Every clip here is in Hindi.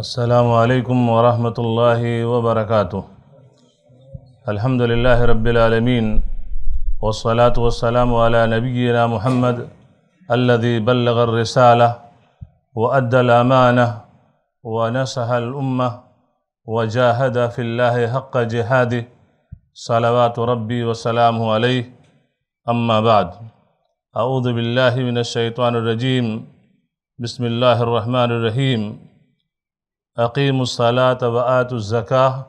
السلام عليكم ورحمة الله وبركاته الحمد لله رب العالمين والصلاة والسلام على نبينا محمد الذي بلغ الرسالة وأدى الأمانة ونصح الأمة وجاهد في الله حق جهاده صلوات ربي وسلامه عليه أما بعد أعوذ بالله من الشيطان الرجيم بسم الله الرحمن الرحيم أقيموا الصلاة وآتوا الزكاة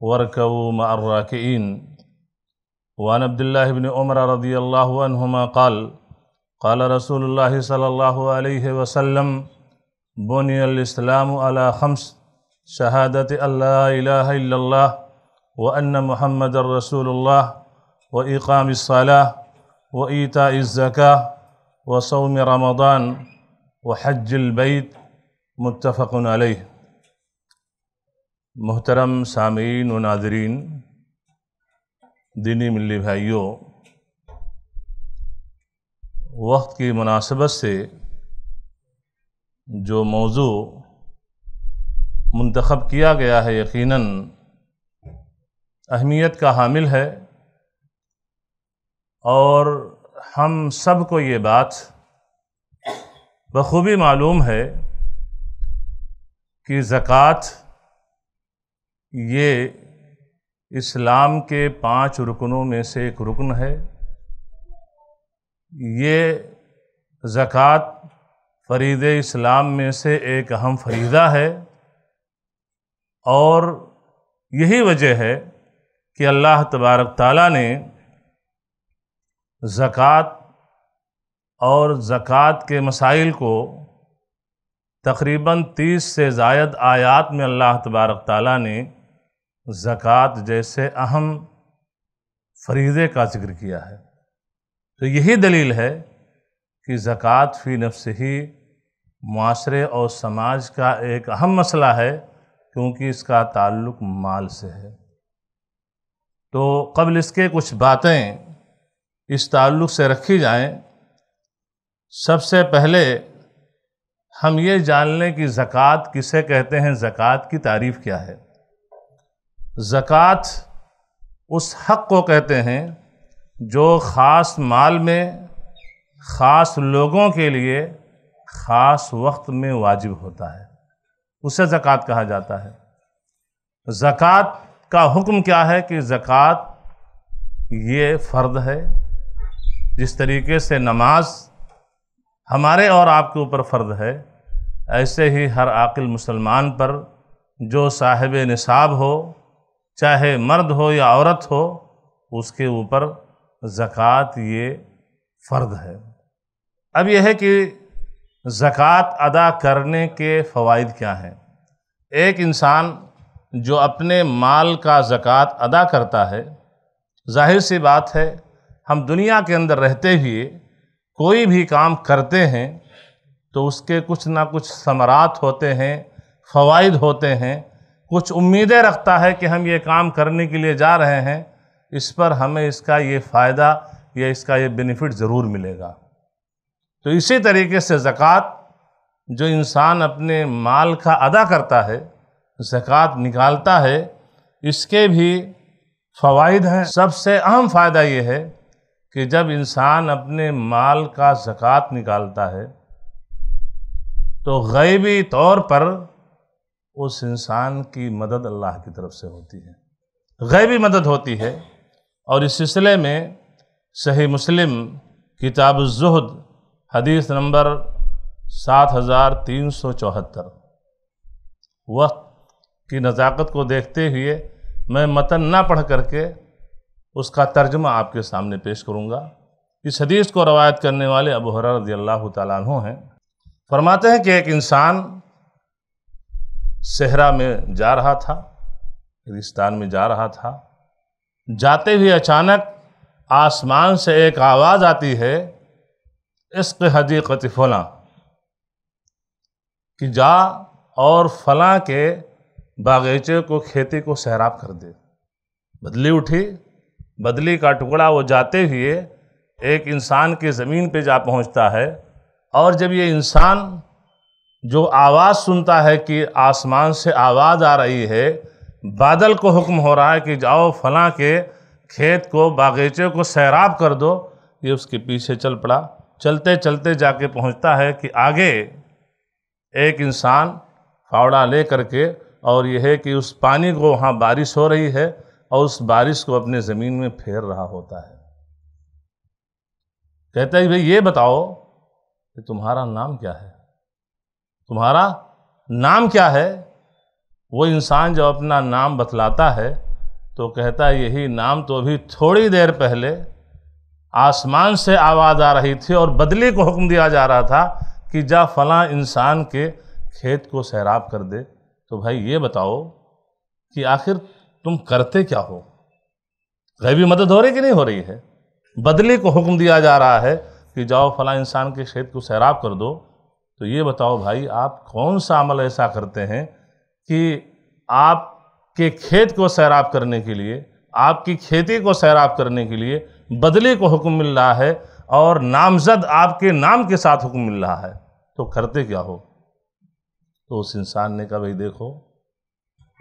واركبوا مع الراكعين وعن عبد الله بن عمر رضي الله عنهما قال قال رسول الله صلى الله عليه وسلم بني الإسلام على خمس شهادة أن لا إله إلا الله وأن محمد رسول الله وإقام الصلاة وإيتاء الزكاة وصوم رمضان وحج البيت متفق عليه मोहतरम सामीन व नाजरीन दीनी मिल्ली भाइयों वक्त की मुनासिबत से जो मौजू मंतखब किया गया है यकीनन अहमियत का हामिल है और हम सब को ये बात बखूबी मालूम है कि ज़क़़त ये इस्लाम के पांच रुकनों में से एक रुकन है ये ज़क़़त फरीद इस्लाम में से एक अहम फरीदा है और यही वजह है कि अल्लाह तबारक ताला ने ज़क़़त और ज़क़़त के मसाइल को तकरीबन तीस से जायद आयात में अल्लाह तबारक ताली ने ज़क़़त जैसे अहम फरीदे का जिक्र किया है तो यही दलील है कि ज़क़़त फ़ी नफ्स ही माशरे और समाज का एक अहम मसला है क्योंकि इसका ताल्लुक माल से है तो कबल इसके कुछ बातें इस ताल्लुक़ से रखी जाएं सबसे पहले हम ये जान लें कि ज़क़़त किसे कहते हैं ज़क़़त की तारीफ़ क्या है ज़क़़त उस हक़ को कहते हैं जो ख़ास माल में ख़ास लोगों के लिए ख़ास वक्त में वाजिब होता है उसे ज़क़़त कहा जाता है ज़क़़त का हुक्म क्या है कि ज़क़़त ये फ़र्द है जिस तरीके से नमाज हमारे और आपके ऊपर फ़र्द है ऐसे ही हर आकिल मुसलमान पर जो साहिब निसाब हो चाहे मर्द हो या औरत हो उसके ऊपर ज़क़़त ये फ़र्द है अब यह है कि ज़क़़त अदा करने के फ़वाद क्या हैं एक इंसान जो अपने माल का ज़क़़त अदा करता है जाहिर सी बात है हम दुनिया के अंदर रहते हुए कोई भी काम करते हैं तो उसके कुछ ना कुछ समरात होते हैं फ़वाद होते हैं कुछ उम्मीदें रखता है कि हम ये काम करने के लिए जा रहे हैं इस पर हमें इसका ये फ़ायदा या इसका ये बेनिफिट ज़रूर मिलेगा तो इसी तरीके से ज़क़़त जो इंसान अपने माल का अदा करता है ज़क़़त निकालता है इसके भी फ़वाद हैं सबसे अहम फ़ायदा ये है कि जब इंसान अपने माल का ज़क़़त निकालता है तो गैबी तौर पर उस इंसान की मदद अल्लाह की तरफ से होती है गैबी मदद होती है और इस सिलसिले में सही मुस्लिम किताब जहद हदीस नंबर सात हज़ार तीन सौ चौहत्तर वक्त की नज़ाकत को देखते हुए मैं मतन ना पढ़ करके उसका तर्जमा आपके सामने पेश करूँगा इस हदीस को रवायत करने वाले अबू हर रजी अल्लाह तु हैं फरमाते हैं कि एक इंसान सेहरा में जा रहा था रेगिस्तान में जा रहा था जाते हुए अचानक आसमान से एक आवाज़ आती है इसक हदीकत फला कि जा और फला के बागीचे को खेती को सहराब कर दे बदली उठी बदली का टुकड़ा वो जाते हुए एक इंसान के ज़मीन पे जा पहुंचता है और जब ये इंसान जो आवाज़ सुनता है कि आसमान से आवाज़ आ रही है बादल को हुक्म हो रहा है कि जाओ फलां के खेत को बागीचे को सैराब कर दो ये उसके पीछे चल पड़ा चलते चलते जाके पहुंचता है कि आगे एक इंसान फावड़ा ले करके और यह है कि उस पानी को वहाँ बारिश हो रही है और उस बारिश को अपने ज़मीन में फेर रहा होता है कहता है भाई ये बताओ कि तुम्हारा नाम क्या है तुम्हारा नाम क्या है वो इंसान जब अपना नाम बतलाता है तो कहता है यही नाम तो अभी थोड़ी देर पहले आसमान से आवाज़ आ रही थी और बदली को हुक्म दिया जा रहा था कि जा फला इंसान के खेत को सैराब कर दे तो भाई ये बताओ कि आखिर तुम करते क्या हो गैबी मदद हो रही कि नहीं हो रही है बदली को हुक्म दिया जा रहा है कि जाओ फला इंसान के खेत को सैराब कर दो तो ये बताओ भाई आप कौन सा अमल ऐसा करते हैं कि आपके खेत को सैराब करने के लिए आपकी खेती को सैराब करने के लिए बदले को हुक्म मिल रहा है और नामजद आपके नाम के साथ हुक्म मिल रहा है तो करते क्या हो तो उस इंसान ने कहा भाई देखो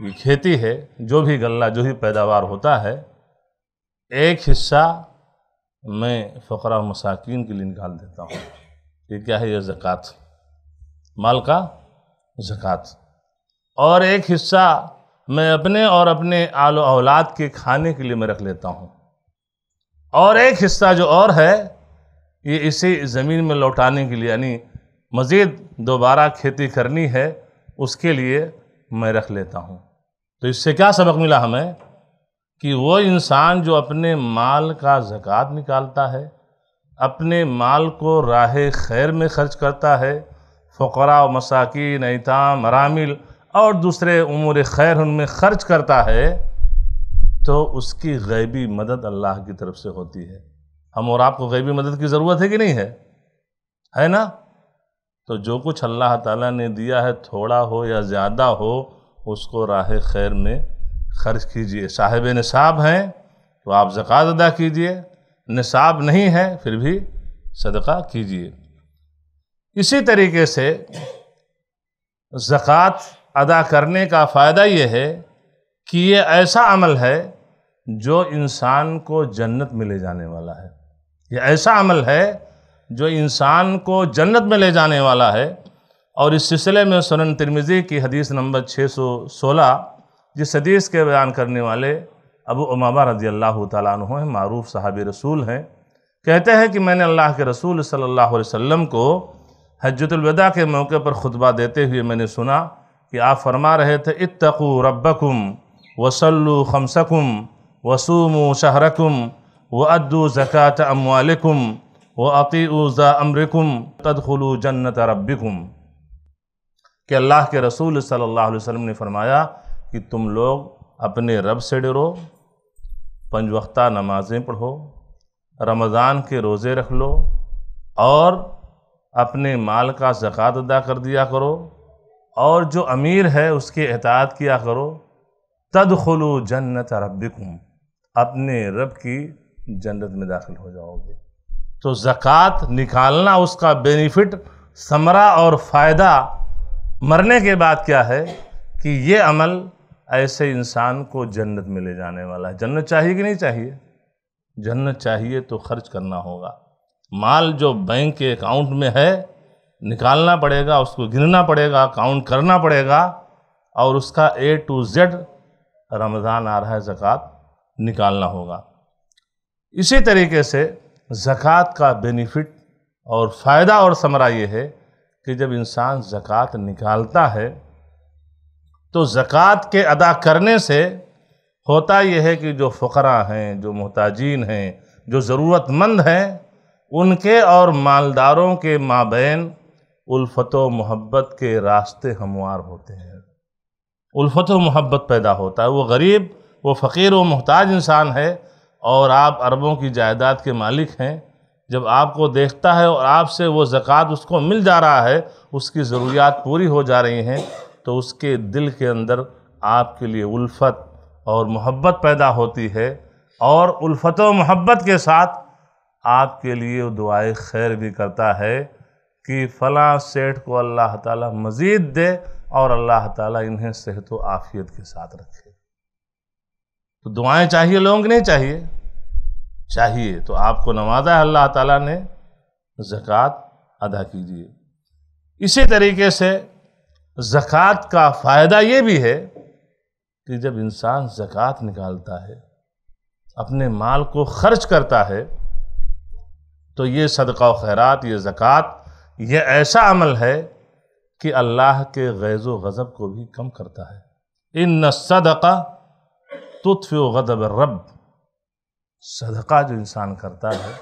ये खेती है जो भी गल्ला जो भी पैदावार होता है एक हिस्सा मैं फ़करा मसाकिन के लिए निकाल देता हूँ ये क्या है यह ज़क़़त माल का ज़क़़त और एक हिस्सा मैं अपने और अपने आलो औलाद के खाने के लिए मैं रख लेता हूँ और एक हिस्सा जो और है ये इसे ज़मीन में लौटाने के लिए यानी मज़ीद दोबारा खेती करनी है उसके लिए मैं रख लेता हूँ तो इससे क्या सबक मिला हमें कि वो इंसान जो अपने माल का ज़क़़त निकालता है अपने माल को राह खैर में खर्च करता है फ़रा मसाकिन एताम मरामिल और दूसरे उमूर खैर उनमें ख़र्च करता है तो उसकी गैबी मदद अल्लाह की तरफ से होती है हम और आपको गैबी मदद की ज़रूरत है कि नहीं है है ना तो जो कुछ अल्लाह ताला ने दिया है थोड़ा हो या ज़्यादा हो उसको राह खैर में खर्च कीजिए साहिब निसाब हैं तो आप जक़ात अदा कीजिए निसाब नहीं है फिर भी सदका कीजिए इसी तरीके से ज़क़़त अदा करने का फ़ायदा ये है कि ये ऐसा अमल है जो इंसान को जन्नत में ले जाने वाला है ये ऐसा अमल है जो इंसान को जन्नत में ले जाने वाला है और इस सिलसिले में सुनन तिरमिज़ी की हदीस नंबर 616 जिस हदीस के बयान करने वाले अबू उमामा रजी अल्लाह तु हैं मरूफ़ साहब रसूल हैं कहते हैं कि मैंने अल्लाह के रसूल सल्लल्लाहु अलैहि वसल्लम को हजतुलवदा के मौके पर ख़ुतबा देते हुए मैंने सुना कि आप फरमा रहे थे इतकू रबकुम वसल्लु खमसकुम वसूमु शहरकुम व अद्दू ज़क़ात अमवालकुम व अती उज़ा अमरकुम तदखलु जन्नत रबकुम कि अल्लाह के रसूल सल्लल्लाहु अलैहि वसल्लम ने फरमाया कि तुम लोग अपने रब से डरो पंज वक्ता नमाज़ें पढ़ो रमज़ान के रोज़े रख लो और अपने माल का ज़क़़त अदा कर दिया करो और जो अमीर है उसके एहतियात किया करो तद खुलो जन्नत रबिकुम अपने रब की जन्नत में दाखिल हो जाओगे तो ज़क़़त निकालना उसका बेनिफिट समरा और फ़ायदा मरने के बाद क्या है कि ये अमल ऐसे इंसान को जन्नत में ले जाने वाला है जन्नत चाहिए कि नहीं चाहिए जन्नत चाहिए तो खर्च करना होगा माल जो बैंक के अकाउंट में है निकालना पड़ेगा उसको गिनना पड़ेगा काउंट करना पड़ेगा और उसका ए टू जेड रमज़ान आ रहा है ज़क़़त निकालना होगा इसी तरीके से ज़क़़त का बेनिफिट और फ़ायदा और समरा ये है कि जब इंसान ज़क़़त निकालता है तो ज़क़़त के अदा करने से होता यह है कि जो फ़करा हैं जो मोहताजीन हैं जो ज़रूरतमंद हैं उनके और मालदारों के माबेन उल्फत व मोहब्बत के रास्ते हमवार होते हैं उल्फत व मोहब्बत पैदा होता है वो गरीब वो फ़कीर व मोहताज इंसान है और आप अरबों की जायदाद के मालिक हैं जब आपको देखता है और आपसे वो ज़क़़त उसको मिल जा रहा है उसकी ज़रूरियात पूरी हो जा रही हैं तो उसके दिल के अंदर आपके लिए उल्फ़त और मोहब्बत पैदा होती है और उल्फ़त व मोहब्बत के साथ आपके लिए वो दुआए खैर भी करता है कि फ़लाँ सेठ को अल्लाह ताला मज़ीद दे और अल्लाह ताला इन्हें सेहत व आफियत के साथ रखे तो दुआएं चाहिए लोगों को नहीं चाहिए चाहिए तो आपको नवाजा है अल्लाह ताला ने ज़क़़त अदा कीजिए इसी तरीके से ज़क़़त का फ़ायदा ये भी है कि जब इंसान ज़क़़त निकालता है अपने माल को खर्च करता है तो ये सदका खैरात ये ज़क़़त ये ऐसा अमल है कि अल्लाह के गैज़ गज़ब को भी कम करता है इन न सदका तुतफ़ गदब रब सदका जो इंसान करता है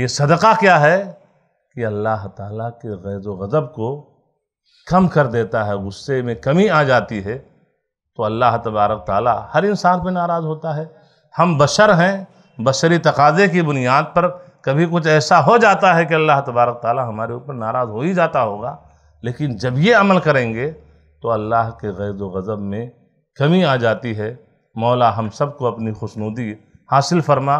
ये सदका क्या है कि अल्लाह ताला के गैज़ गज़ब को कम कर देता है गुस्से में कमी आ जाती है तो अल्लाह तबारक ताला हर इंसान पर नाराज़ होता है हम बशर हैं बशरी तकाज़े की बुनियाद पर कभी कुछ ऐसा हो जाता है कि अल्लाह तबारक ताली हमारे ऊपर नाराज़ हो ही जाता होगा लेकिन जब ये अमल करेंगे तो अल्लाह के गैज़ गज़ब में कमी आ जाती है मौला हम सबको अपनी खुशनुदी हासिल फरमा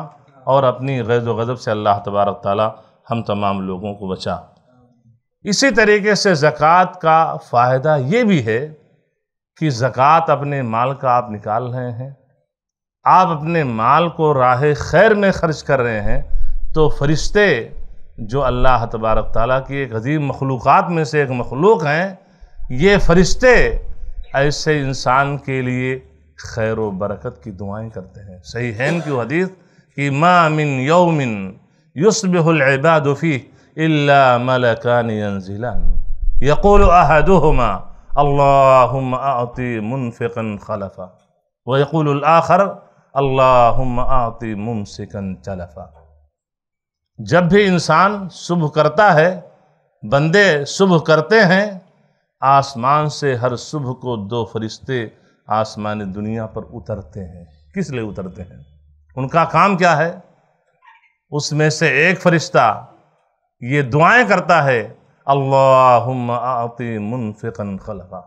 और अपनी गैज़ गज़ब से अल्लाह तबारक ताली हम तमाम लोगों को बचा इसी तरीके से ज़क़़त का फ़ायदा ये भी है कि ज़क़़त अपने माल का आप निकाल रहे हैं आप अपने माल को राह खैर में ख़र्च कर रहे हैं तो फरिश्ते जो अल्लाह तबारक ताली की एक अजीम मखलूक़ात में से एक मखलूक हैं ये फरिश्ते ऐसे इंसान के लिए खैर व बरकत की दुआएं करते हैं सही हैन की हदीस कि मामिन यौमिन युसबादफ़ी मलकानजिला यक़ुल अहदुमा अल्लाहती मुनफ़िकन खलफ़ा वक़ुल आखर अल्लाहती मुमसिकन चलफ़ा जब भी इंसान शुभ करता है बंदे शुभ करते हैं आसमान से हर शुभ को दो फरिश्ते आसमान दुनिया पर उतरते हैं किस लिए उतरते हैं उनका काम क्या है उसमें से एक फरिश्ता ये दुआएं करता है आती मुनफिकन खलका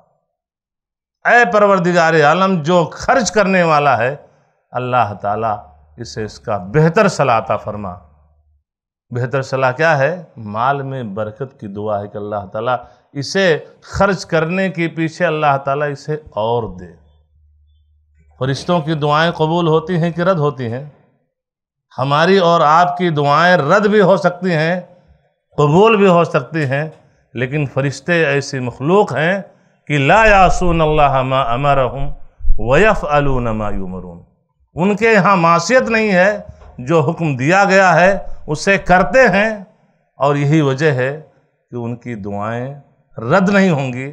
ऐ परवरदिगार आलम जो खर्च करने वाला है अल्लाह ताला इसे इसका बेहतर सलाता फरमा बेहतर सलाह क्या है माल में बरकत की दुआ है कि अल्लाह ताला इसे खर्च करने के पीछे अल्लाह ताला इसे और दे फरिश्तों की दुआएं कबूल होती हैं कि रद्द होती हैं हमारी और आपकी दुआएं रद्द भी हो सकती हैं कबूल भी हो सकती हैं लेकिन फरिश्ते ऐसे मखलूक हैं कि ला यासून अल्लाह मा अमर वयफ़ अलून मायूमरून उनके यहाँ मासीत नहीं है जो हुक्म दिया गया है उसे करते हैं और यही वजह है कि उनकी दुआएं रद्द नहीं होंगी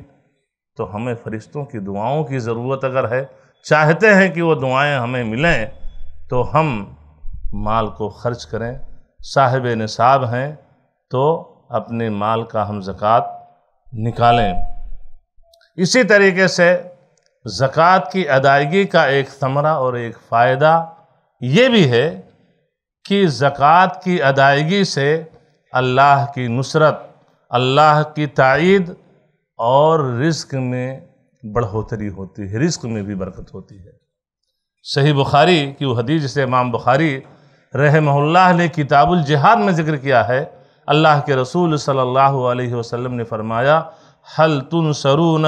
तो हमें फरिश्तों की दुआओं की ज़रूरत अगर है चाहते हैं कि वो दुआएं हमें मिलें तो हम माल को खर्च करें साहिब निसाब हैं तो अपने माल का हम ज़क़़त निकालें इसी तरीके से ज़क़़त की अदायगी का एक समरा और एक फ़ायदा ये भी है कि ज़क़़त की अदायगी से अल्लाह की नुसरत अल्लाह की तइद और रिस्क में बढ़ोतरी होती है रिस्क में भी बरकत होती है सही बुखारी की वो हदीज से इमाम बुखारी रहमल्ला ने किताबुल जिहाद में ज़िक्र किया है अल्लाह के रसूल सल्लल्लाहु अलैहि वसल्लम ने फरमाया हल तुन सरून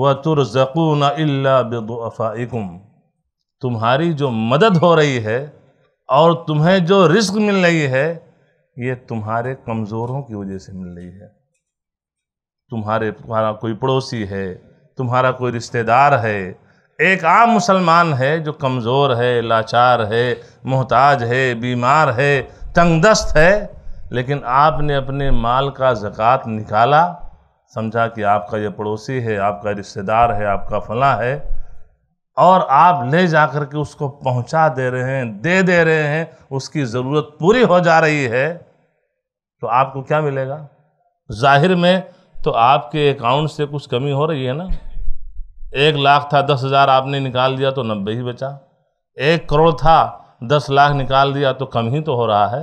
व ज़कून अल्ला बेदफ़ाकुम तुम्हारी जो मदद हो रही है और तुम्हें जो रिस्क मिल रही है ये तुम्हारे कमज़ोरों की वजह से मिल रही है तुम्हारे तुम्हारा कोई पड़ोसी है तुम्हारा कोई रिश्तेदार है एक आम मुसलमान है जो कमज़ोर है लाचार है मोहताज है बीमार है तंगदस्त है लेकिन आपने अपने माल का ज़क़़त निकाला समझा कि आपका यह पड़ोसी है आपका रिश्तेदार है आपका फला है और आप ले जा कर के उसको पहुंचा दे रहे हैं दे दे रहे हैं उसकी ज़रूरत पूरी हो जा रही है तो आपको क्या मिलेगा जाहिर में तो आपके अकाउंट से कुछ कमी हो रही है ना एक लाख था दस हज़ार आपने निकाल दिया तो नब्बे ही बचा एक करोड़ था दस लाख निकाल दिया तो कम ही तो हो रहा है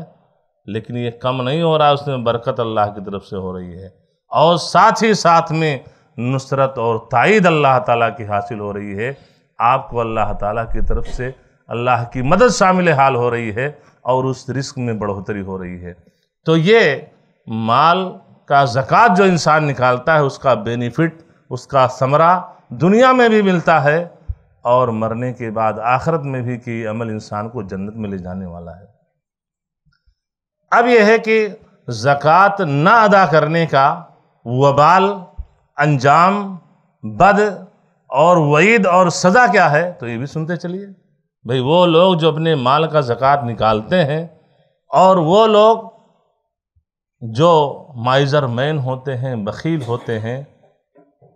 लेकिन ये कम नहीं हो रहा उसमें बरकत अल्लाह की तरफ से हो रही है और साथ ही साथ में नुसरत और ताइद अल्लाह ताला की हासिल हो रही है आपको अल्लाह ताला की तरफ से अल्लाह की मदद शामिल हाल हो रही है और उस रिस्क में बढ़ोतरी हो रही है तो ये माल का ज़क़़त जो इंसान निकालता है उसका बेनिफिट उसका समरा दुनिया में भी मिलता है और मरने के बाद आखरत में भी कि अमल इंसान को जन्नत में ले जाने वाला है अब यह है कि ज़क़़त ना अदा करने का वबाल अंजाम बद और वईद और सज़ा क्या है तो ये भी सुनते चलिए भाई वो लोग जो अपने माल का ज़क़़त निकालते हैं और वो लोग जो माइज़र मैन होते हैं बखील होते हैं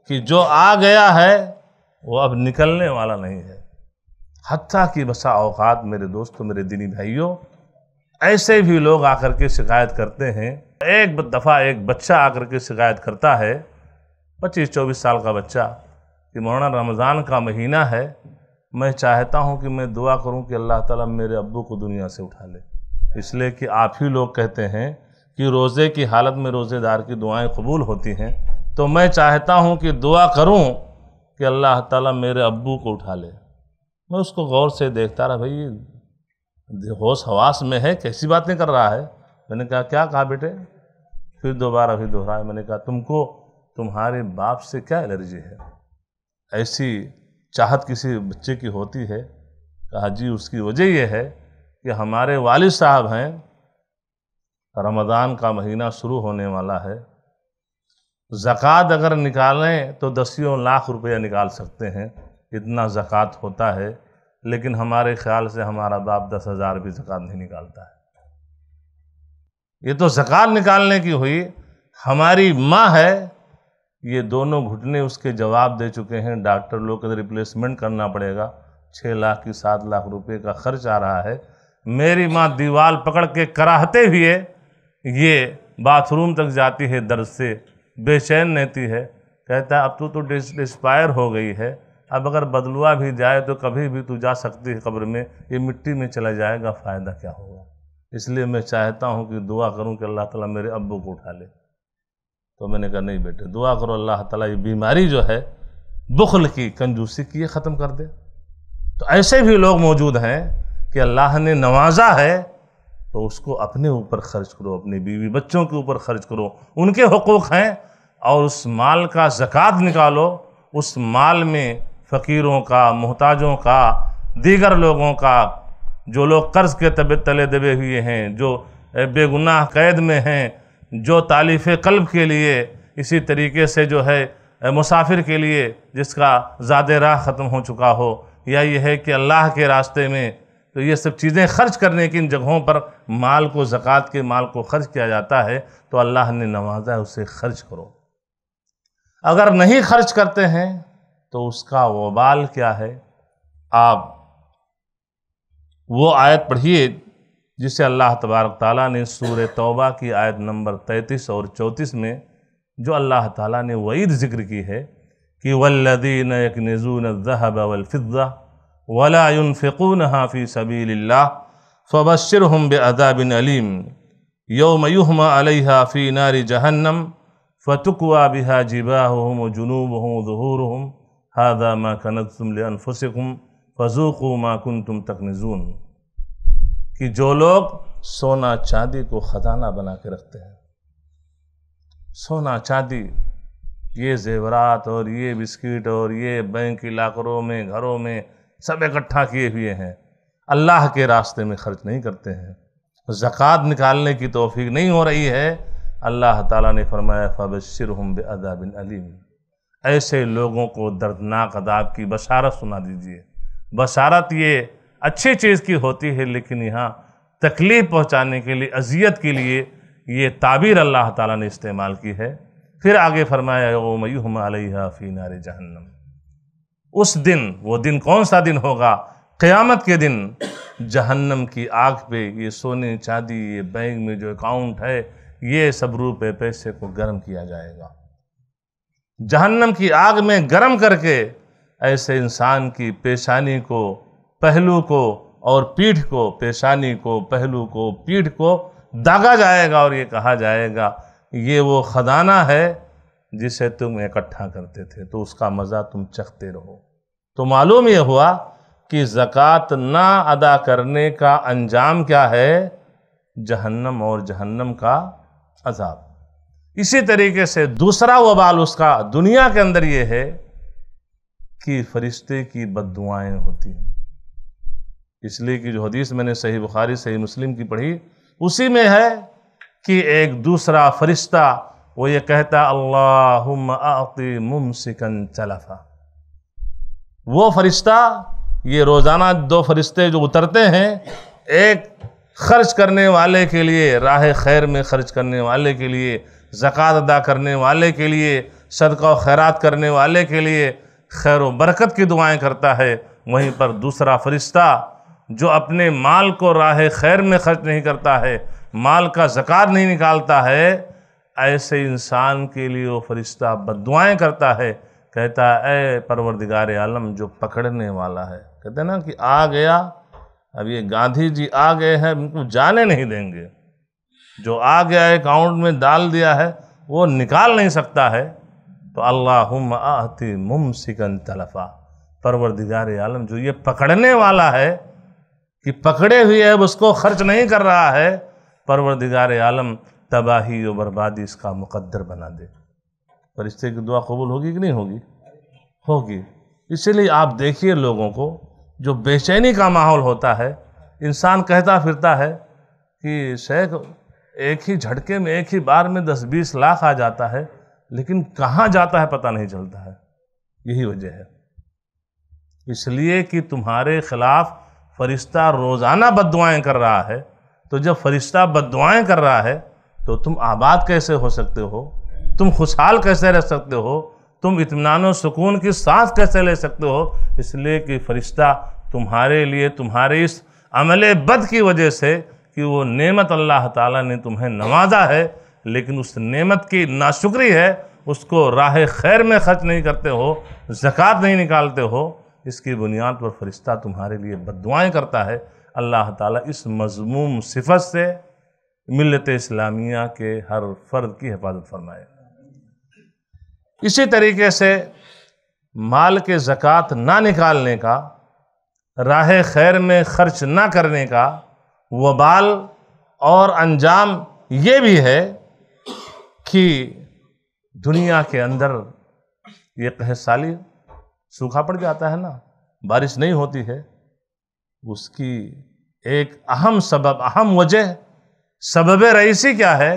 कि जो आ गया है वो अब निकलने वाला नहीं है हती कि बसा अवकात मेरे दोस्तों मेरे दिनी भाइयों ऐसे भी लोग आकर के शिकायत करते हैं एक दफ़ा एक बच्चा आकर के शिकायत करता है पच्चीस चौबीस साल का बच्चा कि मौना रमज़ान का महीना है मैं चाहता हूं कि मैं दुआ करूं कि अल्लाह ताला मेरे अब्बू को दुनिया से उठा ले इसलिए कि आप ही लोग कहते हैं कि रोज़े की हालत में रोज़ेदार की दुआएं कबूल होती हैं तो मैं चाहता हूं कि दुआ करूं कि अल्लाह ताला मेरे अब्बू को उठा ले मैं उसको गौर से देखता रहा भाई होश हवास में है कैसी बातें कर रहा है मैंने कहा क्या कहा बेटे फिर दोबारा भी दोहराया मैंने कहा तुमको तुम्हारे बाप से क्या एलर्जी है ऐसी चाहत किसी बच्चे की होती है कहा जी उसकी वजह यह है कि हमारे वाल साहब हैं रमज़ान का महीना शुरू होने वाला है ज़क़़त अगर निकालें तो दसियों लाख रुपया निकाल सकते हैं इतना ज़क़़त होता है लेकिन हमारे ख्याल से हमारा बाप दस हज़ार भी ज़क़़त नहीं निकालता है ये तो ज़क़़त निकालने की हुई हमारी माँ है ये दोनों घुटने उसके जवाब दे चुके हैं डॉक्टर लोग का रिप्लेसमेंट तो करना पड़ेगा छः लाख की सात लाख रुपए का खर्च आ रहा है मेरी माँ दीवार पकड़ के कराहते हुए ये बाथरूम तक जाती है दर्द से बेचैन रहती है कहता है अब तू तो डिस्पायर हो गई है अब अगर बदलुआ भी जाए तो कभी भी तू जा सकती है कब्र में ये मिट्टी में चला जाएगा फ़ायदा क्या होगा इसलिए मैं चाहता हूँ कि दुआ करूँ कि अल्लाह ताला मेरे अब्बू को उठा ले तो मैंने कहा नहीं बेटे दुआ करो अल्लाह ताला ये बीमारी जो है बुखल की कंजूसी की ये ख़त्म कर दे तो ऐसे भी लोग मौजूद हैं कि अल्लाह ने नवाजा है तो उसको अपने ऊपर खर्च करो अपनी बीवी बच्चों के ऊपर खर्च करो उनके हकूक़ हैं और उस माल का ज़क़़त निकालो उस माल में फ़कीरों का मोहताजों का दीगर लोगों का जो लोग कर्ज़ के तले दबे हुए हैं जो बेगुनाह कैद में हैं जो तालीफ़ कल्ब के लिए इसी तरीके से जो है मुसाफिर के लिए जिसका ज़्यादा राह ख़त्म हो चुका हो या ये है कि अल्लाह के रास्ते में तो ये सब चीज़ें खर्च करने की इन जगहों पर माल को ज़क़़त के माल को खर्च किया जाता है तो अल्लाह ने नवाजा है उसे खर्च करो अगर नहीं खर्च करते हैं तो उसका वबाल क्या है आप वो आयत पढ़िए जिसे अल्लाह तबारक ताली ने सूर तौबा की आयत नंबर 33 और 34 में जो अल्लाह ताली ने वईद ज़िक्र की है कि वल्लदीन यकनजून ज़हब वलफ़ा वलायन फ़िकून हाफ़ी सबील्ला फ़बशर हम बदाबिन अलीम योमयुम अलहाफ़ी नारी जहन्नम फ़तुकवा बिहा जिबा हम जुनूब हूँ ظहूर हम हादा मा कनतुम लनफसकुम फ़जूक़ु मा कुन तुम तकनजून कि जो लोग सोना चांदी को खजाना बना के रखते हैं सोना चांदी ये जेवरात और ये बिस्किट और ये बैंक की लाकरों में घरों में सब इकट्ठा किए हुए हैं अल्लाह के रास्ते में खर्च नहीं करते हैं ज़क़़त निकालने की तोफ़ी नहीं हो रही है अल्लाह ताला ने फरमाया फ़बशर हम बिन अलीम ऐसे लोगों को दर्दनाक अदाब की बशारत सुना दीजिए बशारत ये अच्छी चीज़ की होती है लेकिन यहाँ तकलीफ़ पहुँचाने के लिए अजियत के लिए ये ताबीर अल्लाह ताला ने इस्तेमाल की है फिर आगे फरमाया ओ हम फ़ी नार जहन्नम उस दिन वो दिन कौन सा दिन होगा क़यामत के दिन जहन्नम की आग पे ये सोने चांदी ये बैंक में जो अकाउंट है ये सब रुपये पैसे को गर्म किया जाएगा जहन्नम की आग में गर्म करके ऐसे इंसान की पेशानी को पहलू को और पीठ को पेशानी को पहलू को पीठ को दागा जाएगा और ये कहा जाएगा ये वो ख़दाना है जिसे तुम इकट्ठा करते थे तो उसका मज़ा तुम चखते रहो तो मालूम ये हुआ कि ज़क़़त ना अदा करने का अंजाम क्या है जहन्नम और जहन्नम का अजाब इसी तरीके से दूसरा वबाल उसका दुनिया के अंदर ये है कि फरिश्ते की बद होती हैं इसलिए कि जो हदीस मैंने सही बुखारी सही मुस्लिम की पढ़ी उसी में है कि एक दूसरा फरिश्ता वो ये कहता अल्लाहती मुमसिकन चलाफा वो फरिश्ता ये रोज़ाना दो फरिश्ते जो उतरते हैं एक खर्च करने वाले के लिए राह खैर में खर्च करने वाले के लिए ज़क़़त अदा करने वाले के लिए सदका खैरात करने वाले के लिए खैर बरकत की दुआएं करता है वहीं पर दूसरा फरिश्ता जो अपने माल को राह खैर में खर्च नहीं करता है माल का जक़ात नहीं निकालता है ऐसे इंसान के लिए वो फरिश्ता बदुआएँ करता है कहता है ए परवरदिगार आलम जो पकड़ने वाला है कहते ना कि आ गया अब ये गांधी जी आ गए हैं उनको जाने नहीं देंगे जो आ गया है अकाउंट में डाल दिया है वो निकाल नहीं सकता है तो अल्लाह आती मुम सिकन तलफ़ा परवरदिगार आलम जो ये पकड़ने वाला है कि पकड़े हुए अब उसको खर्च नहीं कर रहा है परवरदिगार आलम तबाही और बर्बादी इसका मुकद्दर बना दे फरिश्ते की दुआ कबूल होगी कि नहीं होगी होगी इसीलिए आप देखिए लोगों को जो बेचैनी का माहौल होता है इंसान कहता फिरता है कि शेख एक ही झटके में एक ही बार में दस बीस लाख आ जाता है लेकिन कहाँ जाता है पता नहीं चलता है यही वजह है इसलिए कि तुम्हारे खिलाफ़ फरिश्ता रोज़ाना बद कर रहा है तो जब फरिश्ता बद कर रहा है तो तुम आबाद कैसे हो सकते हो तुम खुशहाल कैसे रह सकते हो तुम इतमान सुकून की सांस कैसे ले सकते हो इसलिए कि फरिश्ता तुम्हारे लिए तुम्हारे इस अमल बद की वजह से कि वो नेमत अल्लाह ताला ने तुम्हें नवाजा है लेकिन उस नेमत की नाशुक्री है उसको राह खैर में खर्च नहीं करते हो ज़क़़त नहीं निकालते हो इसकी बुनियाद पर फरिश्ता तुम्हारे लिए बदुआएँ करता है अल्लाह ताला इस मजमूम सिफत से मिलत इस्लामिया के हर फर्द की हिफाजत फरमाए इसी तरीके से माल के ज़क़़त ना निकालने का राह खैर में ख़र्च ना करने का वबाल और अंजाम ये भी है कि दुनिया के अंदर ये कहसाली सूखा पड़ जाता है ना बारिश नहीं होती है उसकी एक अहम सबब अहम वजह सबब रईसी क्या है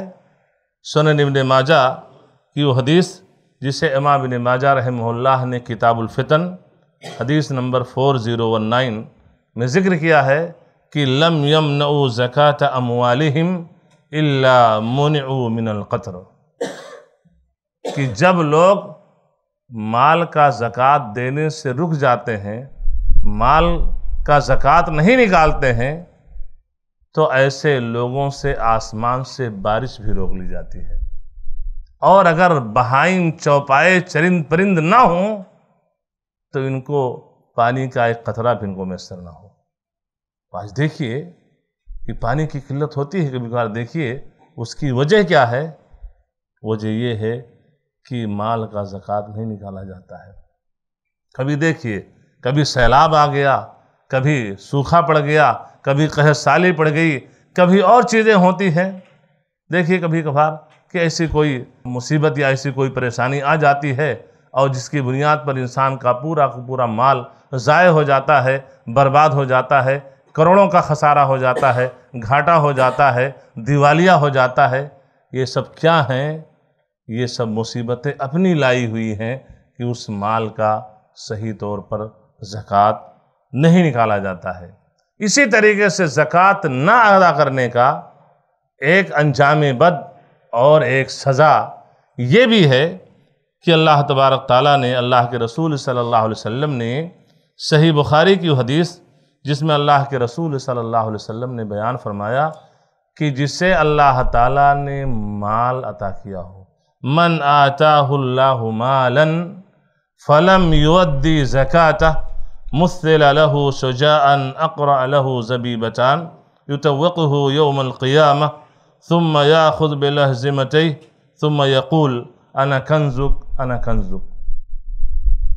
सोन इबन माजा की वो हदीस जिसे इमाम बिन माजा रहमल्ला ने किताबुलफ़ितन हदीस number four zero one nine में ज़िक्र किया है कि लम यम नऊ जक़ात अमवालम अल्ला मिनल क़तर कि जब लोग माल का ज़क़़त देने से रुक जाते हैं माल का ज़क़़त नहीं निकालते हैं तो ऐसे लोगों से आसमान से बारिश भी रोक ली जाती है और अगर बहाइम चौपाए चरिंद परिंद ना हो तो इनको पानी का एक कतरा भी इनको मैसर ना हो तो आज देखिए कि पानी की किल्लत होती है कभी कभार देखिए उसकी वजह क्या है वजह ये है कि माल का ज़क़़त नहीं निकाला जाता है कभी देखिए कभी सैलाब आ गया कभी सूखा पड़ गया कभी कह साली पड़ गई कभी और चीज़ें होती हैं देखिए कभी कभार कि ऐसी कोई मुसीबत या ऐसी कोई परेशानी आ जाती है और जिसकी बुनियाद पर इंसान का पूरा का पूरा माल ज़ाय हो जाता है बर्बाद हो जाता है करोड़ों का खसारा हो जाता है घाटा हो जाता है दिवालिया हो जाता है ये सब क्या हैं ये सब मुसीबतें अपनी लाई हुई हैं कि उस माल का सही तौर पर ज़क़़त नहीं निकाला जाता है इसी तरीके से ज़क़़त ना अदा करने का एक अंजाम बद और एक सज़ा ये भी है कि अल्लाह तबारक ताली ने अल्लाह के रसूल सल्लल्लाहु अलैहि वसल्लम ने सही बुखारी की हदीस जिसमें अल्लाह के रसूल सल्लल्लाहु अलैहि वसल्लम ने बयान फरमाया कि जिसे अल्लाह ताला ने माल अता किया हो من آتاه الله مالا فلم يؤدي زكاته مثل له شجاعا أقرأ له زبيبتان يتوقه يوم القيامة ثم يأخذ بلهزمتيه ثم يقول أنا كنزك أنا كنزك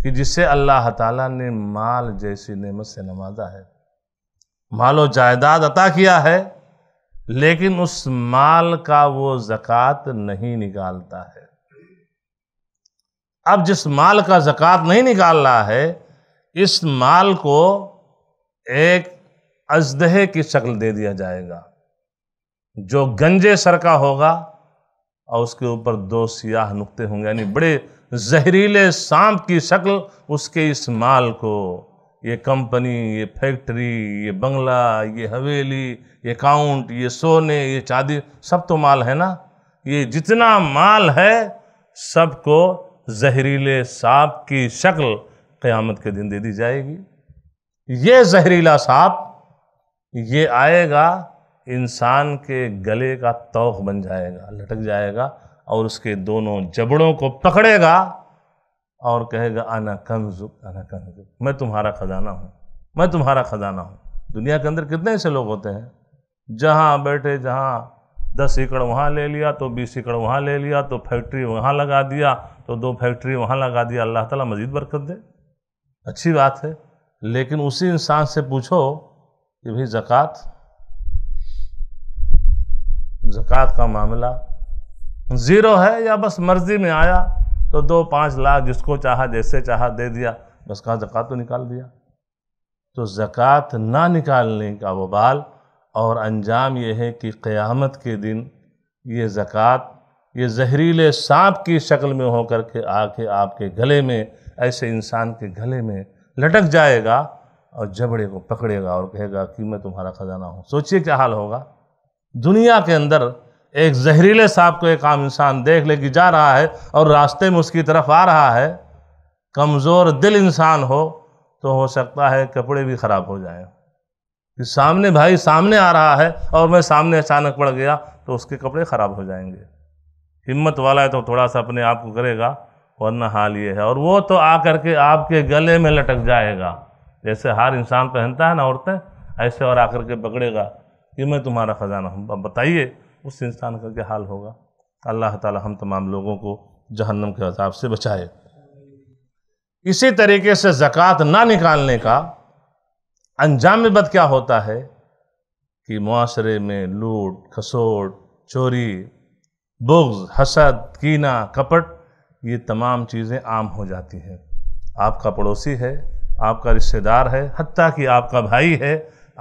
कि जिसे अल्लाह ताला ने माल जैसी नेमत से नवाजा है मालो जायदाद अता किया है लेकिन उस माल का वो ज़क़़त नहीं निकालता है अब जिस माल का ज़क़़त नहीं निकाल रहा है इस माल को एक अजदहे की शक्ल दे दिया जाएगा जो गंजे सर का होगा और उसके ऊपर दो सियाह नुक्ते होंगे यानी बड़े जहरीले सांप की शक्ल उसके इस माल को ये कंपनी ये फैक्ट्री ये बंगला ये हवेली ये काउंट ये सोने ये चांदी सब तो माल है ना ये जितना माल है सबको जहरीले सांप की शक्ल क़यामत के दिन दे दी जाएगी ये जहरीला सांप ये आएगा इंसान के गले का तोह बन जाएगा लटक जाएगा और उसके दोनों जबड़ों को पकड़ेगा और कहेगा आना कंजुक आना कंजुक मैं तुम्हारा ख़जाना हूँ मैं तुम्हारा ख़जाना हूँ दुनिया के अंदर कितने ऐसे लोग होते हैं जहाँ बैठे जहाँ दस एकड़ वहाँ ले लिया तो बीस एकड़ वहाँ ले लिया तो फैक्ट्री वहाँ लगा दिया तो दो फैक्ट्री वहाँ लगा दिया अल्लाह ताला मज़ीद बरकत दे अच्छी बात है लेकिन उसी इंसान से पूछो कि भाई ज़क़़त जक़ात का मामला ज़ीरो है या बस मर्ज़ी में आया तो दो पाँच लाख जिसको चाहा जैसे चाहा दे दिया बस कहाँ ज़क़़त तो निकाल दिया तो ज़क़़त ना निकालने का वबाल और अंजाम यह है कि क़यामत के दिन ये ज़क़़त ये जहरीले सांप की शक्ल में होकर के आके आपके गले में ऐसे इंसान के गले में लटक जाएगा और जबड़े को पकड़ेगा और कहेगा कि मैं तुम्हारा ख़जाना हूँ सोचिए क्या हाल होगा दुनिया के अंदर एक जहरीले सांप को एक आम इंसान देख लेके जा रहा है और रास्ते में उसकी तरफ आ रहा है कमज़ोर दिल इंसान हो तो हो सकता है कपड़े भी ख़राब हो जाए कि सामने भाई सामने आ रहा है और मैं सामने अचानक पड़ गया तो उसके कपड़े ख़राब हो जाएंगे हिम्मत वाला है तो थोड़ा सा अपने आप को करेगा वरना हाल ये है और वो तो आ करके आपके गले में लटक जाएगा जैसे हार इंसान पहनता है ना औरतें ऐसे और आकर के पकड़ेगा कि मैं तुम्हारा ख़जाना हूँ बताइए उस इंसान का क्या हाल होगा अल्लाह ताला हम तमाम लोगों को जहन्नम के अजाब से बचाए इसी तरीके से ज़क़़त ना निकालने का अंजाम बद क्या होता है कि माशरे में लूट खसोट चोरी बुग्ज हसद कीना कपट ये तमाम चीज़ें आम हो जाती हैं आपका पड़ोसी है आपका रिश्तेदार है हती कि आपका भाई है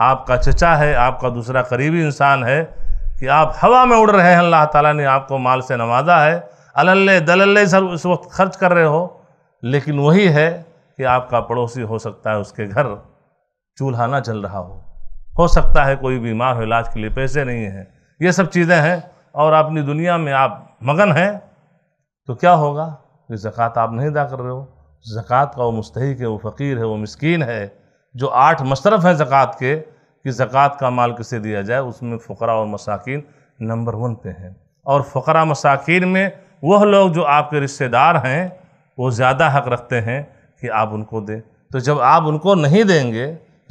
आपका चचा है आपका दूसरा करीबी इंसान है कि आप हवा में उड़ रहे हैं अल्लाह ताला ने आपको माल से नवाजा है अलल्ले दलल्ले सर उस वक्त खर्च कर रहे हो लेकिन वही है कि आपका पड़ोसी हो सकता है उसके घर चूल्हा ना जल रहा हो हो सकता है कोई बीमार हो इलाज के लिए पैसे नहीं हैं ये सब चीज़ें हैं और अपनी दुनिया में आप मगन हैं तो क्या होगा कि ज़क़़त आप नहीं अदा कर रहे हो ज़क़़त का वो मुस्तक है वो फ़कीर है वो मस्किन है जो आठ मशरफ़ हैं ज़क़़त के कि ज़क़़त का माल किसे दिया जाए उसमें फ़करा और मसाकिन नंबर वन पे हैं और फ़करा मसाकिन में वह लोग जो आपके रिश्तेदार हैं वो ज़्यादा हक रखते हैं कि आप उनको दें तो जब आप उनको नहीं देंगे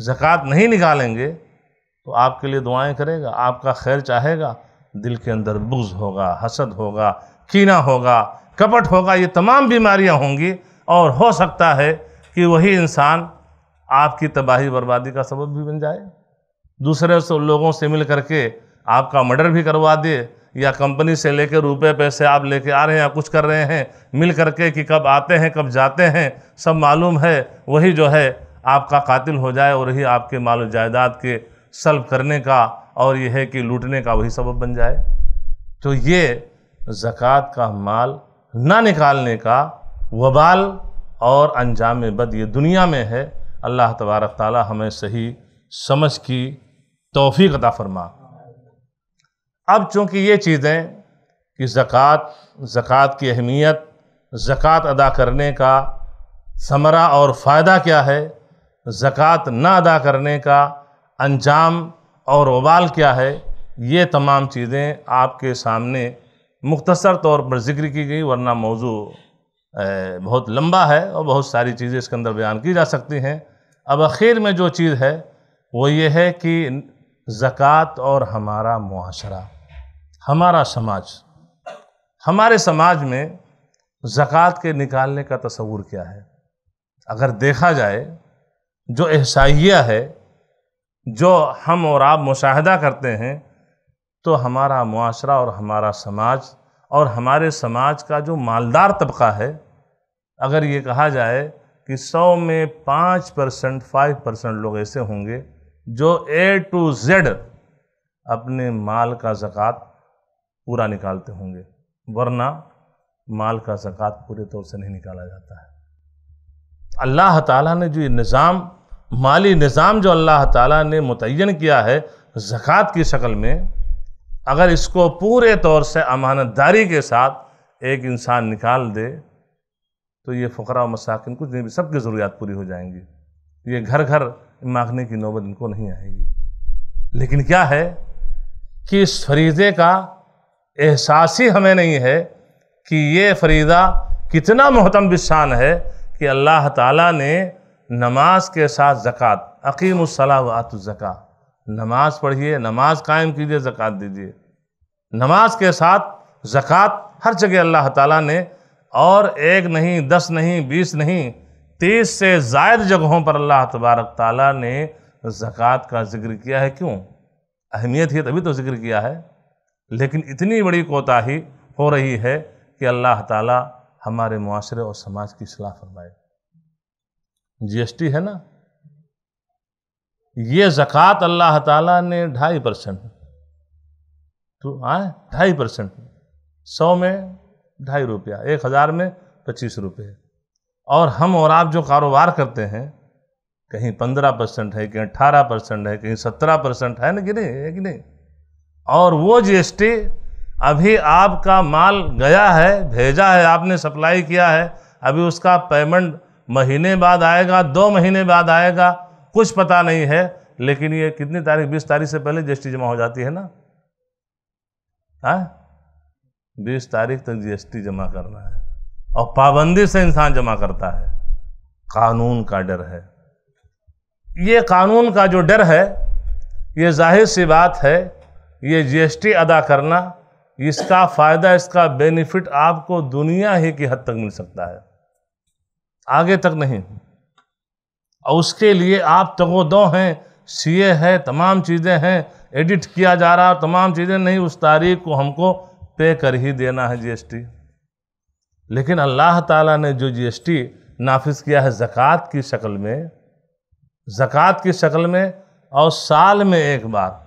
ज़क़़त नहीं निकालेंगे तो आपके लिए दुआएं करेगा आपका खैर चाहेगा दिल के अंदर बुग्ज़ होगा हसद होगा कीना होगा कपट होगा ये तमाम बीमारियां होंगी और हो सकता है कि वही इंसान आपकी तबाही बर्बादी का सबब भी बन जाए दूसरे से लोगों से मिल करके आपका मर्डर भी करवा दे या कंपनी से लेकर रुपए पैसे आप लेके आ रहे हैं या कुछ कर रहे हैं मिल करके कि कब आते हैं कब जाते हैं सब मालूम है वही जो है आपका कातिल हो जाए और वही आपके माल जायदाद के सल्व करने का और यह है कि लूटने का वही सबब बन जाए तो ये ज़क़़त का माल ना निकालने का वबाल और अंजाम बद ये दुनिया में है अल्लाह तबारक ताली हमें सही समझ की तोफ़ी अदा फरमा अब चूँकि ये चीज़ें कि ज़क़़त ज़क़़त की अहमियत ज़क़़त अदा करने का समरा और फ़ायदा क्या है ज़क़़त ना अदा करने का अंजाम और वबाल क्या है ये तमाम चीज़ें आपके सामने मुख्तसर तौर पर जिक्र की गई वरना मौजू बहुत लंबा है और बहुत सारी चीज़ें इसके अंदर बयान की जा सकती हैं अब आखिर में जो चीज़ है वो ये है कि ज़क़़त और हमारा माशरा हमारा समाज हमारे समाज में ज़क़़त के निकालने का तस्वूर क्या है अगर देखा जाए जो एहसाइया है जो हम और आप मुशाहदा करते हैं तो हमारा माशरा और हमारा समाज और हमारे समाज का जो मालदार तबका है अगर ये कहा जाए कि सौ में पाँच परसेंट फाइव परसेंट लोग ऐसे होंगे जो ए टू जेड अपने माल का ज़क़़त पूरा निकालते होंगे वरना माल का ज़क़़त पूरे तौर से नहीं निकाला जाता है अल्लाह ताला ने जो ये निज़ाम माली निज़ाम जो अल्लाह ताला ने मुतन किया है ज़क़़त की शक्ल में अगर इसको पूरे तौर से अमानतदारी के साथ एक इंसान निकाल दे तो ये फ़करा मसाकिन कुछ नहीं भी सबकी ज़रूरियात पूरी हो जाएंगी ये घर घर मांगने की नौबत इनको नहीं आएगी लेकिन क्या है कि इस फरीदे का एहसास ही हमें नहीं है कि ये फरीदा कितना महतम बिशान है कि अल्लाह ताला ने नमाज के साथ ज़क़़त अकीमसला ज़क़़ा नमाज पढ़िए नमाज कायम कीजिए ज़क़़त दीजिए नमाज के साथ ज़क़़त हर जगह अल्लाह ताला ने और एक नहीं दस नहीं बीस नहीं तीस से जायद जगहों पर अल्लाह तबारक ताली ने ज़क़़त का जिक्र किया है क्यों अहमियत ही तभी तो जिक्र किया है लेकिन इतनी बड़ी कोताही हो रही है कि अल्लाह ताला हमारे माशरे और समाज की सलाह फरमाए जीएसटी है ना ये ज़क़़त अल्लाह ताला ने ढाई परसेंट तो आए ढाई परसेंट सौ में ढाई रुपया एक हज़ार में पच्चीस रुपये और हम और आप जो कारोबार करते हैं कहीं पंद्रह परसेंट है कहीं अट्ठारह परसेंट है कहीं सत्रह परसेंट है ना कि नहीं है कि नहीं और वो जीएसटी अभी आपका माल गया है भेजा है आपने सप्लाई किया है अभी उसका पेमेंट महीने बाद आएगा दो महीने बाद आएगा कुछ पता नहीं है लेकिन ये कितनी तारीख बीस तारीख से पहले जीएसटी जमा हो जाती है ना हाँ? बीस तारीख तक जीएसटी जमा करना है और पाबंदी से इंसान जमा करता है कानून का डर है ये कानून का जो डर है ये जाहिर सी बात है ये जीएसटी अदा करना इसका फ़ायदा इसका बेनिफिट आपको दुनिया ही की हद तक मिल सकता है आगे तक नहीं और उसके लिए आप तगो दो हैं सीए है तमाम चीज़ें हैं एडिट किया जा रहा है तमाम चीज़ें नहीं उस तारीख को हमको पे कर ही देना है जीएसटी लेकिन अल्लाह ताला ने जो जीएसटी नाफिज किया है ज़क़़त की शक्ल में ज़क़़त की शक्ल में और साल में एक बार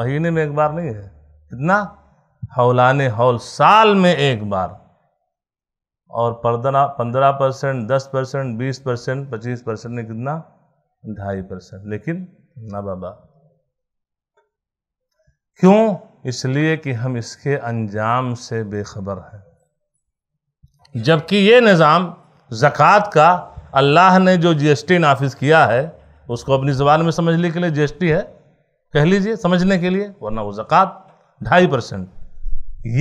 महीने में एक बार नहीं है कितना हौलान हौल साल में एक बार और पंद्रह पंद्रह परसेंट दस परसेंट बीस परसेंट पच्चीस परसेंट ने कितना ढाई परसेंट लेकिन ना बाबा क्यों इसलिए कि हम इसके अंजाम से बेखबर हैं जबकि ये निज़ाम ज़क़़त का अल्लाह ने जो जी एस टी नाफिज किया है उसको अपनी ज़बान में समझने के लिए जी एस टी है कह लीजिए समझने के लिए वरना वो ज़क़़त ढाई परसेंट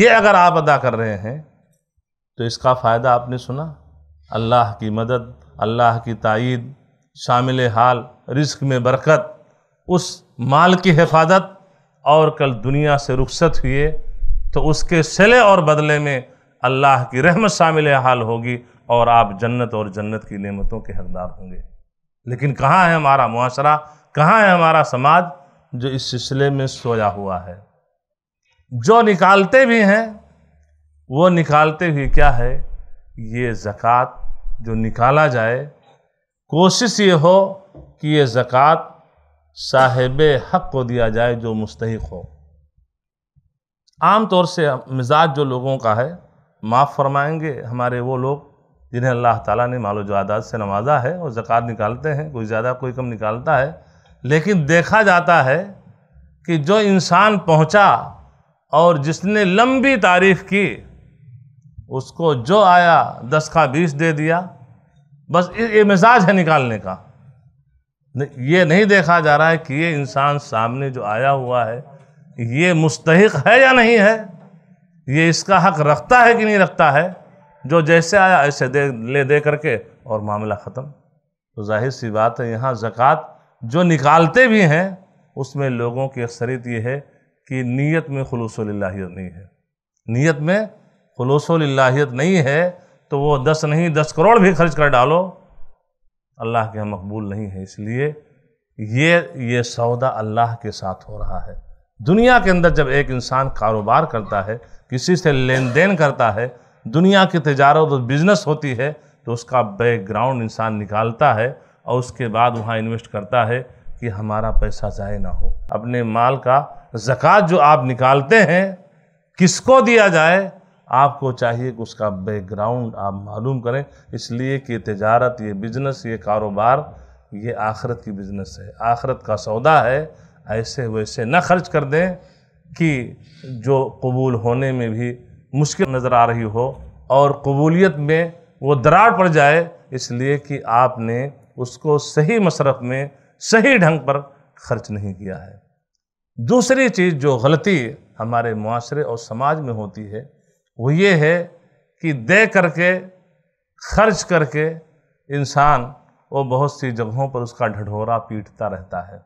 ये अगर आप अदा कर रहे हैं तो इसका फ़ायदा आपने सुना अल्लाह की मदद अल्लाह की तइद शामिल हाल रिस्क में बरकत उस माल की हिफाजत और कल दुनिया से रुखसत हुए तो उसके सिले और बदले में अल्लाह की रहमत शामिल हाल होगी और आप जन्नत और जन्नत की नेमतों के हकदार होंगे लेकिन कहाँ है हमारा माशरा कहाँ है हमारा समाज जो इस सिलसिले में सोया हुआ है जो निकालते भी हैं वो निकालते हुए क्या है ये ज़क़़त जो निकाला जाए कोशिश ये हो कि ये ज़क़़त साहेब हक को दिया जाए जो मुस्तक हो आम तौर से मिजाज जो लोगों का है माफ़ फरमाएंगे हमारे वो लोग जिन्हें अल्लाह ताला ने मालो जवादात से नवाजा है और ज़क़़त निकालते हैं कोई ज़्यादा कोई कम निकालता है लेकिन देखा जाता है कि जो इंसान पहुंचा और जिसने लंबी तारीफ़ की उसको जो आया दस का बीस दे दिया बस ये मिजाज है निकालने का ये नहीं देखा जा रहा है कि ये इंसान सामने जो आया हुआ है ये मुस्तक है या नहीं है ये इसका हक रखता है कि नहीं रखता है जो जैसे आया ऐसे दे ले दे करके और मामला ख़त्म तो जाहिर सी बात है यहाँ ज़क़़त जो निकालते भी हैं उसमें लोगों की अक्सरियत ये है कि नीयत में खलूसलाहियत नहीं है नीयत में खलूसलाहियत नहीं है तो वो दस नहीं दस करोड़ भी खर्च कर डालो अल्लाह के यहाँ मकबूल नहीं है इसलिए ये ये सौदा अल्लाह के साथ हो रहा है दुनिया के अंदर जब एक इंसान कारोबार करता है किसी से लेन देन करता है दुनिया की तजारत और बिज़नेस होती है तो उसका बैकग्राउंड इंसान निकालता है और उसके बाद वहाँ इन्वेस्ट करता है कि हमारा पैसा ज़ाय ना हो अपने माल का ज़क़़त जो आप निकालते हैं किसको दिया जाए आपको चाहिए कि उसका बैकग्राउंड आप मालूम करें इसलिए कि तजारत ये बिज़नेस ये कारोबार ये आखरत की बिज़नेस है आखरत का सौदा है ऐसे वैसे ना खर्च कर दें कि जो कबूल होने में भी मुश्किल नज़र आ रही हो और कबूलियत में वो दरार पड़ जाए इसलिए कि आपने उसको सही मशरफ में सही ढंग पर खर्च नहीं किया है दूसरी चीज़ जो गलती हमारे माशरे और समाज में होती है वो ये है कि दे करके खर्च करके इंसान वो बहुत सी जगहों पर उसका ढढोरा पीटता रहता है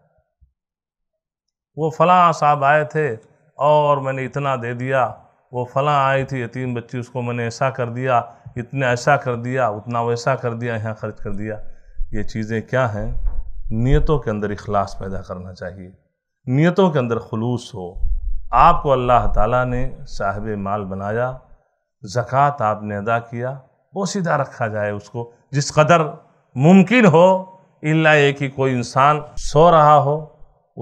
वो फलां साहब आए थे और मैंने इतना दे दिया वो फलां आई थी यतीम बच्ची उसको मैंने ऐसा कर दिया इतने ऐसा कर दिया उतना वैसा कर दिया यहाँ खर्च कर दिया ये चीज़ें क्या हैं नीयतों के अंदर इखलास पैदा करना चाहिए नीयतों के अंदर खलूस हो आपको अल्लाह ताला ने साहब माल बनाया ज़क़़त आपने अदा किया वो सीधा रखा जाए उसको जिस कदर मुमकिन हो इला कि कोई इंसान सो रहा हो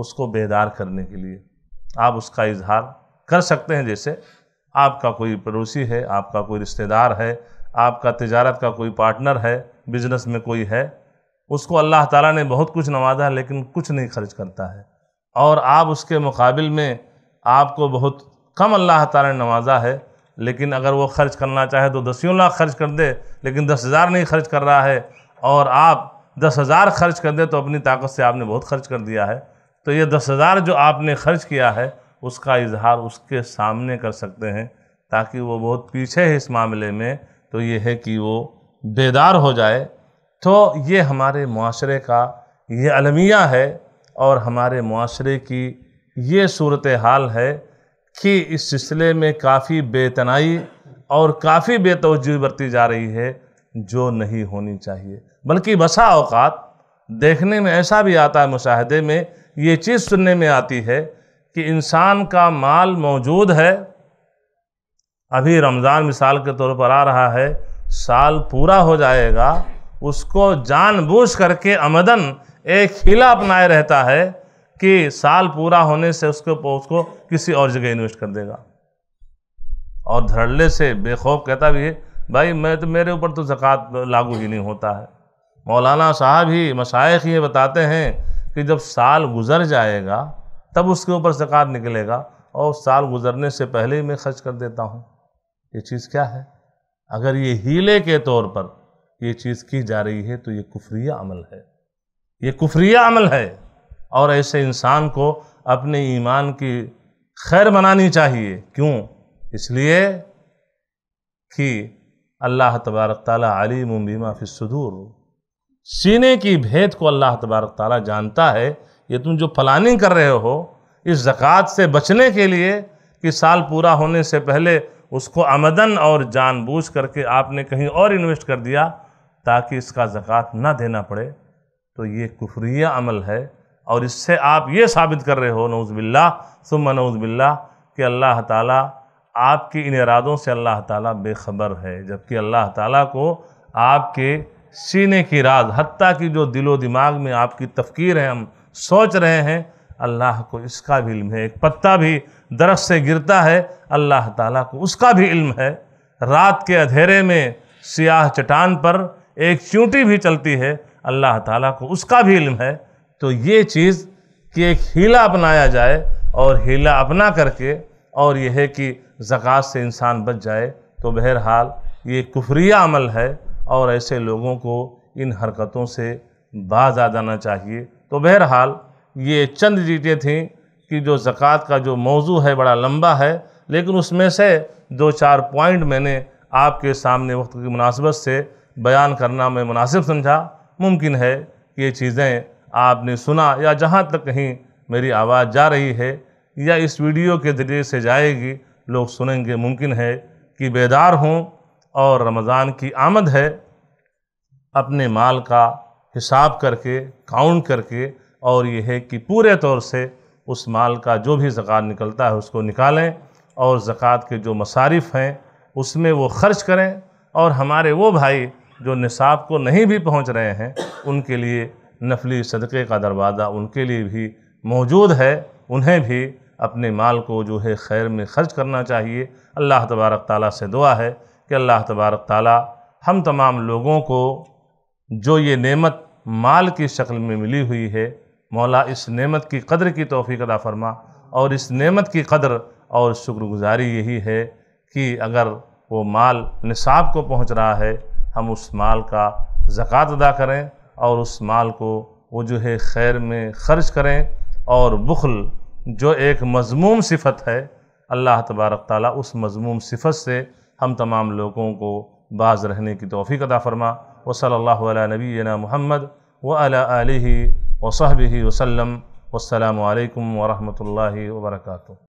उसको बेदार करने के लिए आप उसका इजहार कर सकते हैं जैसे आपका कोई पड़ोसी है आपका कोई रिश्तेदार है आपका तजारत का कोई पार्टनर है बिजनेस में कोई है उसको अल्लाह ताला ने बहुत कुछ नवाजा है लेकिन कुछ नहीं खर्च करता है और आप उसके मुकाबिल में आपको बहुत कम अल्लाह ताला ने नवाजा है लेकिन अगर वो खर्च करना चाहे तो दसियों लाख खर्च कर दे लेकिन दस हज़ार नहीं खर्च कर रहा है और आप दस हज़ार खर्च कर दे तो अपनी ताकत से आपने बहुत खर्च कर दिया है तो ये दस हज़ार जो आपने खर्च किया है उसका इजहार उसके सामने कर सकते हैं ताकि वो बहुत पीछे है इस मामले में तो ये है कि वो बेदार हो जाए तो ये हमारे माशरे का ये अलमिया है और हमारे माशरे की ये सूरत हाल है कि इस सिलसिले में काफ़ी बेतनाई और काफ़ी बेतवजह बरती जा रही है जो नहीं होनी चाहिए बल्कि बसा अवकात देखने में ऐसा भी आता है मुशाहदे में ये चीज़ सुनने में आती है कि इंसान का माल मौजूद है अभी रमज़ान मिसाल के तौर पर आ रहा है साल पूरा हो जाएगा उसको जानबूझ करके आमदन एक हिला अपनाए रहता है कि साल पूरा होने से उसको उसको किसी और जगह इन्वेस्ट कर देगा और धड़ल्ले से बेखौफ कहता भी है भाई मैं तो मेरे ऊपर तो जक़ात लागू ही नहीं होता है मौलाना साहब ही मशाइ ये बताते हैं कि जब साल गुज़र जाएगा तब उसके ऊपर ज़क़ात निकलेगा और साल गुज़रने से पहले ही मैं खर्च कर देता हूँ ये चीज़ क्या है अगर ये हीले के तौर पर ये चीज़ की जा रही है तो ये कुफरिया अमल है ये कुफरिया अमल है और ऐसे इंसान को अपने ईमान की खैर बनानी चाहिए क्यों इसलिए कि अल्लाह तबारक ताली बीमा सदूर सीने की भेद को अल्लाह तबारक ताला जानता है ये तुम जो प्लानिंग कर रहे हो इस ज़क़़त से बचने के लिए कि साल पूरा होने से पहले उसको आमदन और जानबूझ करके आपने कहीं और इन्वेस्ट कर दिया ताकि इसका ज़क़़त ना देना पड़े तो ये कुफ्रिया अमल है और इससे आप ये साबित कर रहे हो नौज़बिल्ला सुम नौज़बिल्ला कि अल्लाह ताला आपके इन इरादों से अल्लाह ताला बेखबर है जबकि अल्लाह ताला को आपके सीने की राग हती की जो दिलो दिमाग में आपकी तफकीर है हम सोच रहे हैं अल्लाह को इसका भी इल्म है एक पत्ता भी दरख्त से गिरता है अल्लाह ताला को उसका भी इल्म है रात के अंधेरे में सियाह चट्टान पर एक चूंटी भी चलती है अल्लाह ताला को उसका भी इल्म है तो ये चीज़ कि एक हीला अपनाया जाए और हीला अपना करके और यह है कि ज़क़़त से इंसान बच जाए तो बहरहाल ये कुफरिया अमल है और ऐसे लोगों को इन हरकतों से बाज आ जाना चाहिए तो बहरहाल ये चंद चीज़ें थीं कि जो ज़क़़त का जो मौजू है बड़ा लंबा है लेकिन उसमें से दो चार पॉइंट मैंने आपके सामने वक्त की मुनासबत से बयान करना मैं मुनासिब समझा मुमकिन है कि ये चीज़ें आपने सुना या जहाँ तक कहीं मेरी आवाज़ जा रही है या इस वीडियो के ज़रिए से जाएगी लोग सुनेंगे मुमकिन है कि बेदार हों और रमज़ान की आमद है अपने माल का हिसाब करके काउंट करके और यह है कि पूरे तौर से उस माल का जो भी ज़क़़त निकलता है उसको निकालें और ज़क़़त के जो मसारिफ़ हैं उसमें वो ख़र्च करें और हमारे वो भाई जो निसाब को नहीं भी पहुंच रहे हैं उनके लिए नफली सदक़े का दरवाज़ा उनके लिए भी मौजूद है उन्हें भी अपने माल को जो है खैर में ख़र्च करना चाहिए अल्लाह तबारक ताली से दुआ है कि अल्लाह तबारक ताली हम तमाम लोगों को जो ये नेमत माल की शक्ल में मिली हुई है मौला इस नेमत की कदर की तोफ़ी अदा फरमा और इस नेमत की कदर और शुक्रगुजारी यही है कि अगर वो माल निसाब को पहुंच रहा है हम उस माल का ज़क़़त अदा करें और उस माल को वो जो है खैर में ख़र्च करें और बुखल जो एक मजमूम सिफत है अल्लाह तबारक ताली उस मजमूम सिफत से हम तमाम लोगों को बाज़ रहने की तोफ़ी अदा फ़रमा व सल्ला नबीना महमद व अली वसहब वसलम वालकम वरहमल वर्का